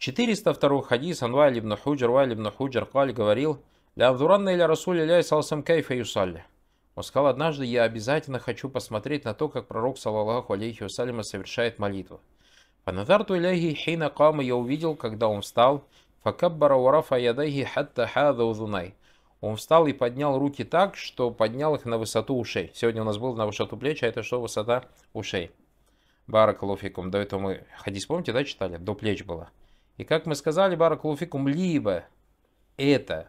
402 хадис анвай ибн Худжар, Валь ибн Худжар, Каль говорил, «Ля Абдуранна или Расуль Иляй салсам кайфа юсалли». Он сказал, однажды я обязательно хочу посмотреть на то, как пророк, салаллаху алейхи вассаляма, совершает молитву. Фаназарту иляхи хина кама я увидел, когда он встал, факаббара урафа ядайхи хатта хада узунай. Он встал и поднял руки так, что поднял их на высоту ушей. Сегодня у нас был на высоту плеч, а это что, высота ушей. Барак Баракалуфикум, до этого мы хадис, помните, да, читали? До плеч было. И как мы сказали, баракулуфикум, либо это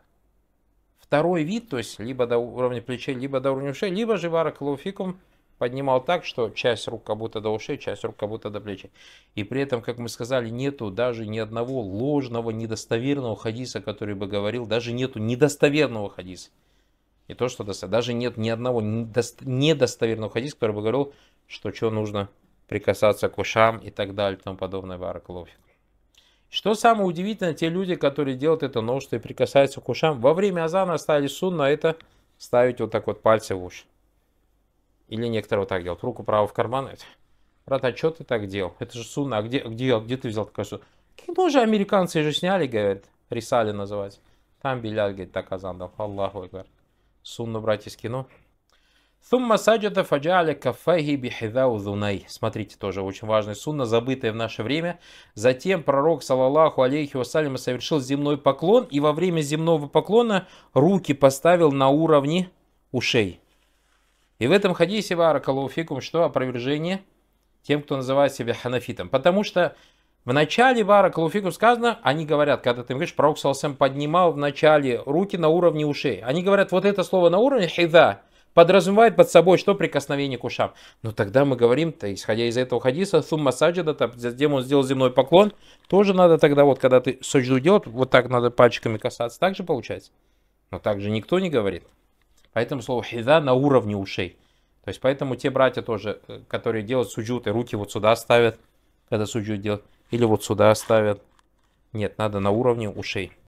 второй вид, то есть либо до уровня плечей, либо до уровня ушей, либо же баракулуфикум поднимал так, что часть рук как будто до ушей, часть рук как будто до плечей. И при этом, как мы сказали, нету даже ни одного ложного, недостоверного хадиса, который бы говорил, даже нету недостоверного хадиса. Не то, что даже нет ни одного недостоверного хадиса, который бы говорил, что что нужно прикасаться к ушам и так далее и тому подобное. Баракулуфикум. Что самое удивительное, те люди, которые делают это новшество, и прикасаются к ушам, во время азана стали сунна, это ставить вот так вот пальцы в уши. Или некоторые вот так делают, руку правую в карман. Это. Брат, а что ты так делал? Это же сунна, а где, где, где ты взял такое сунна? Ну, кино же американцы же сняли, говорят, рисали называть. Там Беляль, говорит, так азан дал. Аллаху Акбар. Сунна брать из кино. Сумма саджада фаджаля кафайхи бихидау узунай. Смотрите, тоже очень важная сунна, забытая в наше время. Затем пророк, салаллаху алейхи вассалям, совершил земной поклон и во время земного поклона руки поставил на уровне ушей. И в этом хадисе варакалуфикум что опровержение тем, кто называет себя ханафитом. Потому что в начале варакалуфикум сказано, они говорят, когда ты им говоришь, пророк салсам поднимал в начале руки на уровне ушей. Они говорят, вот это слово на уровне хида, подразумевает под собой что прикосновение к ушам. Но тогда мы говорим-то, исходя из этого хадиса, сумма саджада, там, затем он сделал земной поклон, тоже надо тогда вот, когда ты саджду делать, вот так надо пальчиками касаться, так же получается. Но так же никто не говорит. Поэтому слово хида на уровне ушей. То есть поэтому те братья тоже, э, которые делают суджут, и руки вот сюда ставят, когда суджут делают, или вот сюда ставят. Нет, надо на уровне ушей.